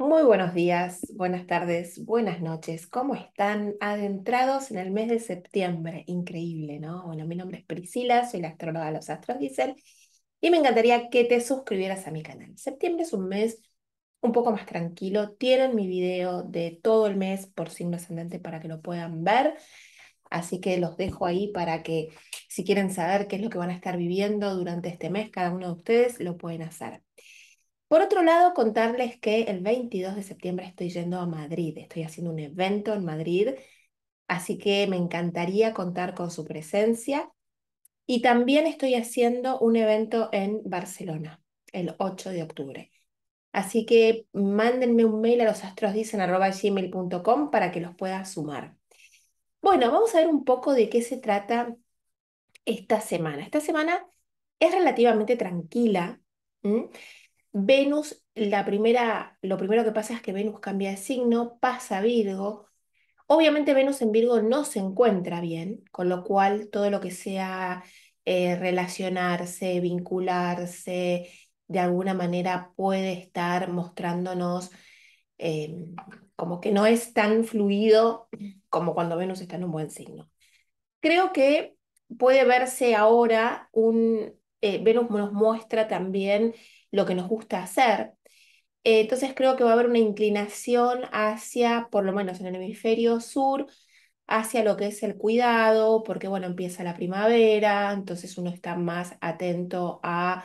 Muy buenos días, buenas tardes, buenas noches. ¿Cómo están adentrados en el mes de septiembre? Increíble, ¿no? Bueno, mi nombre es Priscila, soy la astróloga de los astros dicen y me encantaría que te suscribieras a mi canal. Septiembre es un mes un poco más tranquilo. Tienen mi video de todo el mes por signo ascendente para que lo puedan ver. Así que los dejo ahí para que si quieren saber qué es lo que van a estar viviendo durante este mes, cada uno de ustedes lo pueden hacer. Por otro lado, contarles que el 22 de septiembre estoy yendo a Madrid, estoy haciendo un evento en Madrid, así que me encantaría contar con su presencia. Y también estoy haciendo un evento en Barcelona, el 8 de octubre. Así que mándenme un mail a losastrosdicen.com para que los pueda sumar. Bueno, vamos a ver un poco de qué se trata esta semana. Esta semana es relativamente tranquila. Venus, la primera, lo primero que pasa es que Venus cambia de signo, pasa Virgo. Obviamente Venus en Virgo no se encuentra bien, con lo cual todo lo que sea eh, relacionarse, vincularse, de alguna manera puede estar mostrándonos em, como que no es tan fluido como cuando Venus está en un buen signo. Creo que puede verse ahora un, eh, Venus nos muestra también lo que nos gusta hacer. Eh, entonces creo que va a haber una inclinación hacia, por lo menos en el hemisferio sur, hacia lo que es el cuidado, porque bueno, empieza la primavera, entonces uno está más atento a,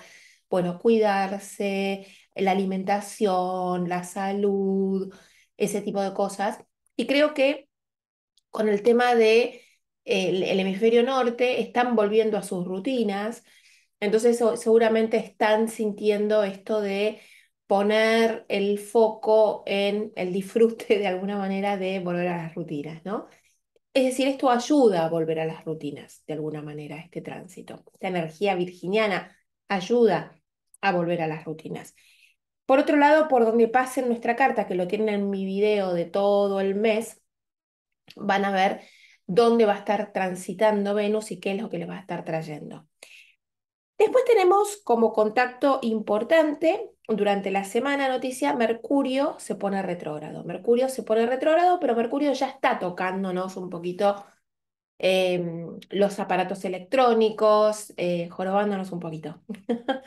bueno, cuidarse, la alimentación, la salud, ese tipo de cosas. Y creo que con el tema de eh, hemisferio norte están volviendo a sus rutinas, entonces seguramente están sintiendo esto de poner el foco en el disfrute de alguna manera de volver a las rutinas, ¿no? Es decir, esto ayuda a volver a las rutinas, de alguna manera, este tránsito. Esta energía virginiana ayuda a volver a las rutinas. Por otro lado, por donde pasen nuestra carta, que lo tienen en mi video de todo el mes, van a ver dónde va a estar transitando Venus y qué es lo que les va a estar trayendo. Después tenemos como contacto importante, durante la semana noticia, Mercurio se pone retrógrado. Mercurio se pone retrógrado, pero Mercurio ya está tocándonos un poquito em, los aparatos electrónicos, eh, jorobándonos un poquito.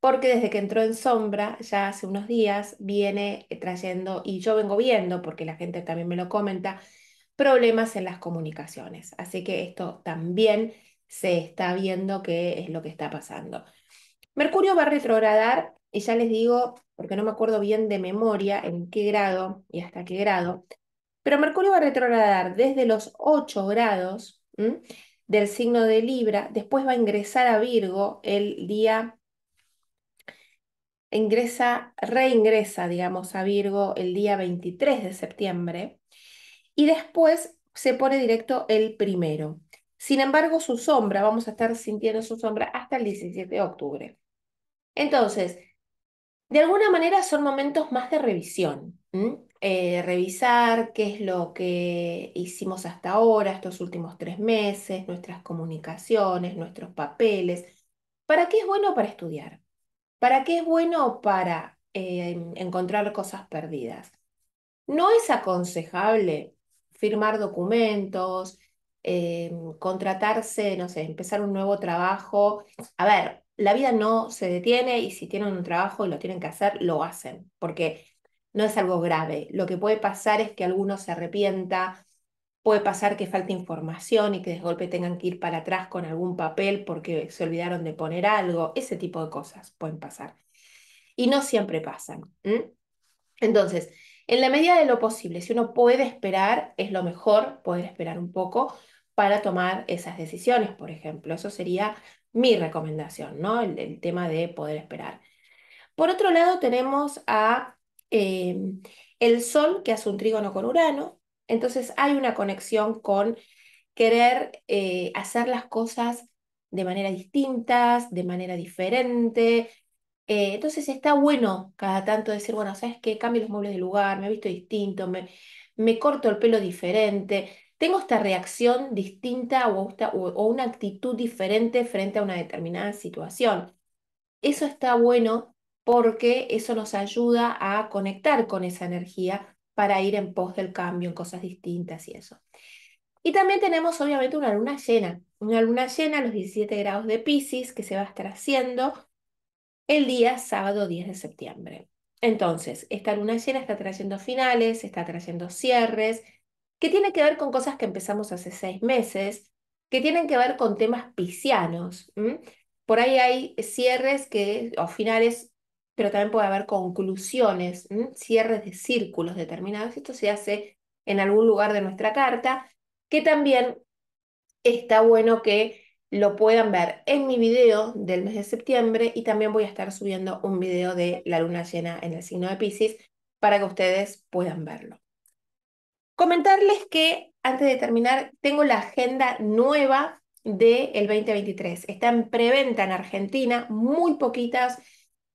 Porque desde que entró en sombra, ya hace unos días, viene trayendo, y yo vengo viendo, porque la gente también me lo comenta, problemas en las comunicaciones. Así que esto también se está viendo qué es lo que está pasando. Mercurio va a retrogradar, y ya les digo, porque no me acuerdo bien de memoria en qué grado y hasta qué grado, pero Mercurio va a retrogradar desde los 8 grados del signo de Libra, después va a ingresar a Virgo el día, ingresa, reingresa, digamos, a Virgo el día 23 de septiembre, y después se pone directo el primero. Sin embargo, su sombra, vamos a estar sintiendo su sombra hasta el 17 de octubre. Entonces, de alguna manera son momentos más de revisión. Eh, revisar qué es lo que hicimos hasta ahora, estos últimos tres meses, nuestras comunicaciones, nuestros papeles. ¿Para qué es bueno para estudiar? ¿Para qué es bueno para eh, encontrar cosas perdidas? No es aconsejable firmar documentos, Em, contratarse, no sé, empezar un nuevo trabajo. A ver, la vida no se detiene y si tienen un trabajo y lo tienen que hacer, lo hacen, porque no es algo grave. Lo que puede pasar es que alguno se arrepienta, puede pasar que falte información y que de golpe tengan que ir para atrás con algún papel porque se olvidaron de poner algo, ese tipo de cosas pueden pasar. Y no siempre pasan. Entonces, en la medida de lo posible, si uno puede esperar, es lo mejor poder esperar un poco para tomar esas decisiones, por ejemplo. Eso sería mi recomendación, ¿no? El, tema de poder esperar. Por otro lado, tenemos a em, el Sol, que hace un trígono con Urano. Entonces hay una conexión con querer eh, hacer las cosas de manera distinta, de manera diferente, eh, entonces está bueno cada tanto decir, bueno, ¿sabes que Cambio los muebles de lugar, me he visto distinto, me, corto el pelo diferente, tengo esta reacción distinta o, una actitud diferente frente a una determinada situación. Eso está bueno porque eso nos ayuda a conectar con esa energía para ir en pos del cambio, en cosas distintas y eso. Y también tenemos obviamente una luna llena, una luna llena a los 17 grados de Pisces que se va a estar haciendo el día sábado 10 de septiembre. Entonces, esta luna llena está trayendo finales, está trayendo cierres, que tiene que ver con cosas que empezamos hace seis meses, que tienen que ver con temas piscianos. Por ahí hay cierres que, o finales, pero también puede haber conclusiones, cierres de círculos determinados. Esto se hace en algún lugar de nuestra carta, que también está bueno que lo puedan ver en mi video del mes de septiembre y también voy a estar subiendo un video de la luna llena en el signo de Pisces para que ustedes puedan verlo. Comentarles que antes de terminar, tengo la agenda nueva del 2023. Está en preventa en Argentina, muy poquitas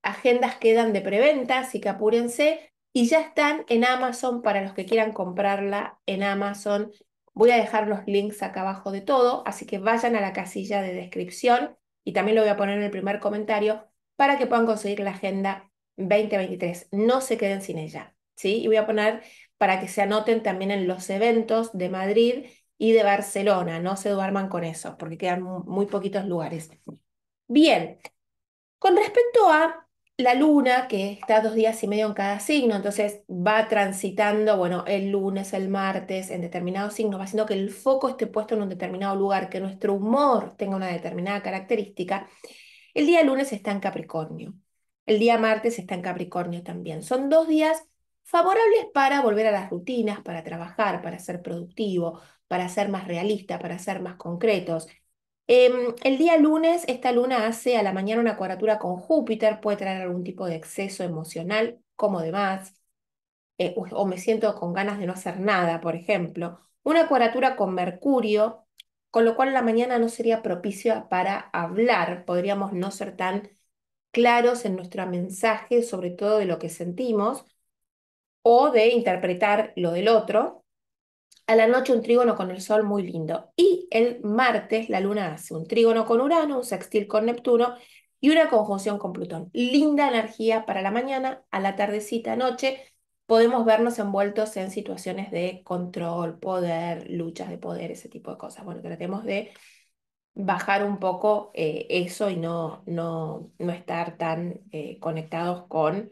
agendas quedan de preventa, así que apúrense. Y ya están en Amazon para los que quieran comprarla en Amazon Voy a dejar los links acá abajo de todo, así que vayan a la casilla de descripción y también lo voy a poner en el primer comentario para que puedan conseguir la agenda 2023. No se queden sin ella, ¿sí? Y voy a poner para que se anoten también en los eventos de Madrid y de Barcelona. No se duerman con eso, porque quedan muy poquitos lugares. Bien, con respecto a la luna, que está dos días y medio en cada signo, entonces va transitando, bueno, el lunes, el martes, en determinados signos, va haciendo que el foco esté puesto en un determinado lugar, que nuestro humor tenga una determinada característica. El día lunes está en Capricornio, el día martes está en Capricornio también. Son dos días favorables para volver a las rutinas, para trabajar, para ser productivo, para ser más realista, para ser más concretos. Em, el día lunes, esta luna hace a la mañana una cuadratura con Júpiter, puede traer algún tipo de exceso emocional, como demás, eh, o me siento con ganas de no hacer nada, por ejemplo. Una cuadratura con Mercurio, con lo cual la mañana no sería propicia para hablar, podríamos no ser tan claros en nuestro mensaje, sobre todo de lo que sentimos, o de interpretar lo del otro a la noche un trígono con el Sol muy lindo. Y el martes la Luna hace un trígono con Urano, un sextil con Neptuno y una conjunción con Plutón. Linda energía para la mañana, a la tardecita, noche. Podemos vernos envueltos en situaciones de control, poder, luchas de poder, ese tipo de cosas. Bueno, tratemos de bajar un poco eh, eso y no, no, no estar tan eh, conectados con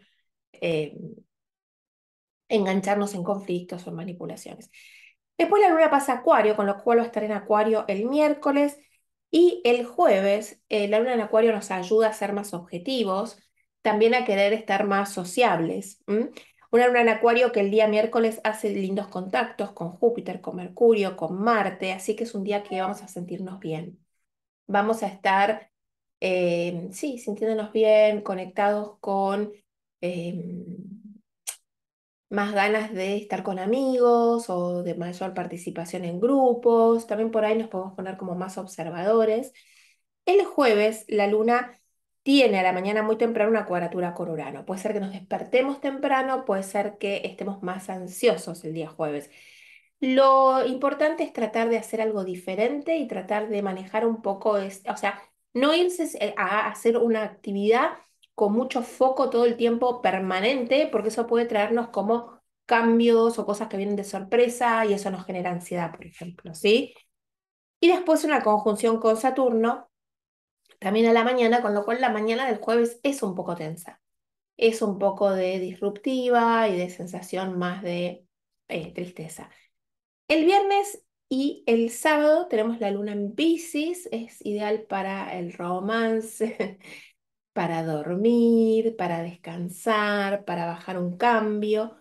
eh, engancharnos en conflictos o manipulaciones. Después la luna pasa a Acuario, con lo cual va a estar en Acuario el miércoles. Y el jueves, eh, la luna en Acuario nos ayuda a ser más objetivos, también a querer estar más sociables. Una luna en Acuario que el día miércoles hace lindos contactos con Júpiter, con Mercurio, con Marte, así que es un día que vamos a sentirnos bien. Vamos a estar, eh, sí, sintiéndonos bien, conectados con... Eh, más ganas de estar con amigos o de mayor participación en grupos. También por ahí nos podemos poner como más observadores. El jueves la luna tiene a la mañana muy temprano una cuadratura con Puede ser que nos despertemos temprano, puede ser que estemos más ansiosos el día jueves. Lo importante es tratar de hacer algo diferente y tratar de manejar un poco, o sea, no irse a hacer una actividad con mucho foco todo el tiempo permanente, porque eso puede traernos como cambios o cosas que vienen de sorpresa y eso nos genera ansiedad, por ejemplo, ¿sí? Y después una conjunción con Saturno, también a la mañana, con lo cual la mañana del jueves es un poco tensa, es un poco de disruptiva y de sensación más de eh, tristeza. El viernes y el sábado tenemos la luna en Pisces, es ideal para el romance, para dormir, para descansar, para bajar un cambio.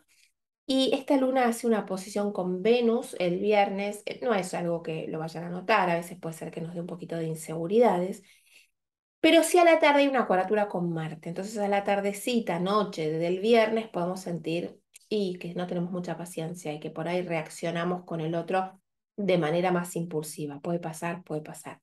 Y esta luna hace una posición con Venus el viernes, eh, no es algo que lo vayan a notar, a veces puede ser que nos dé un poquito de inseguridades, pero sí a la tarde hay una cuadratura con Marte, entonces a la tardecita, noche del viernes podemos sentir y que no tenemos mucha paciencia y que por ahí reaccionamos con el otro de manera más impulsiva, puede pasar, puede pasar.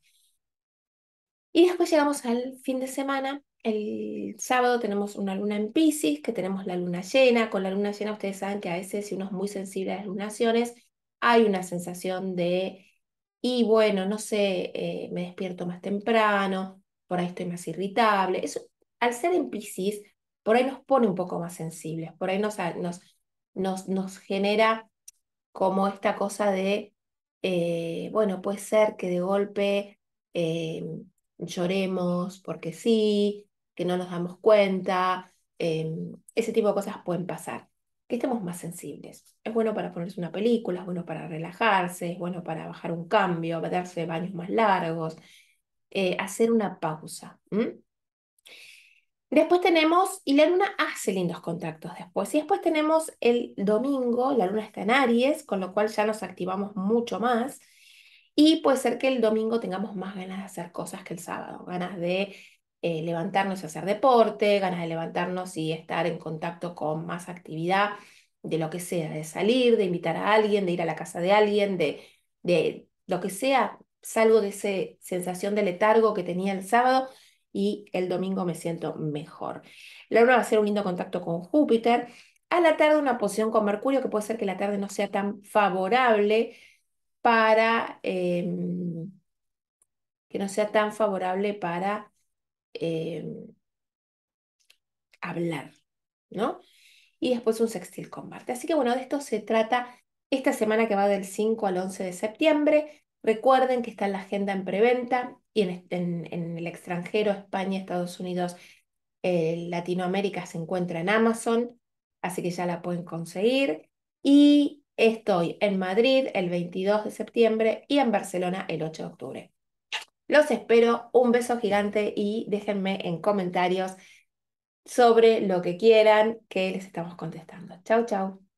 Y después llegamos al fin de semana el sábado tenemos una luna en Pisces, que tenemos la luna llena. Con la luna llena ustedes saben que a veces si uno es muy sensible a las lunaciones, hay una sensación de, y bueno, no sé, eh, me despierto más temprano, por ahí estoy más irritable. Eso, al ser en Pisces, por ahí nos pone un poco más sensibles, por ahí nos, nos, nos, genera como esta cosa de, eh, bueno, puede ser que de golpe eh, lloremos porque sí, que no nos damos cuenta, em, ese tipo de cosas pueden pasar. Que estemos más sensibles. Es bueno para ponerse una película, es bueno para relajarse, es bueno para bajar un cambio, darse baños más largos, eh, hacer una pausa. Después tenemos, y la luna hace lindos contactos después. Y después tenemos el domingo, la luna está en Aries, con lo cual ya nos activamos mucho más. Y puede ser que el domingo tengamos más ganas de hacer cosas que el sábado, ganas de eh, levantarnos y hacer deporte, ganas de levantarnos y estar en contacto con más actividad de lo que sea, de salir, de invitar a alguien, de ir a la casa de alguien, de, de lo que sea, salgo de esa sensación de letargo que tenía el sábado y el domingo me siento mejor. La luna va a ser un lindo contacto con Júpiter. A la tarde una posición con Mercurio que puede ser que la tarde no sea tan favorable para... Em, que no sea tan favorable para Em, hablar, ¿no? Y después un sextil combate. Así que bueno, de esto se trata esta semana que va del 5 al 11 de septiembre. Recuerden que está en la agenda en preventa y en, el extranjero, España, Estados Unidos, eh, Latinoamérica se encuentra en Amazon, así que ya la pueden conseguir. Y estoy en Madrid el 22 de septiembre y en Barcelona el 8 de octubre. Los espero, un beso gigante y déjenme en comentarios sobre lo que quieran que les estamos contestando. Chau, chau.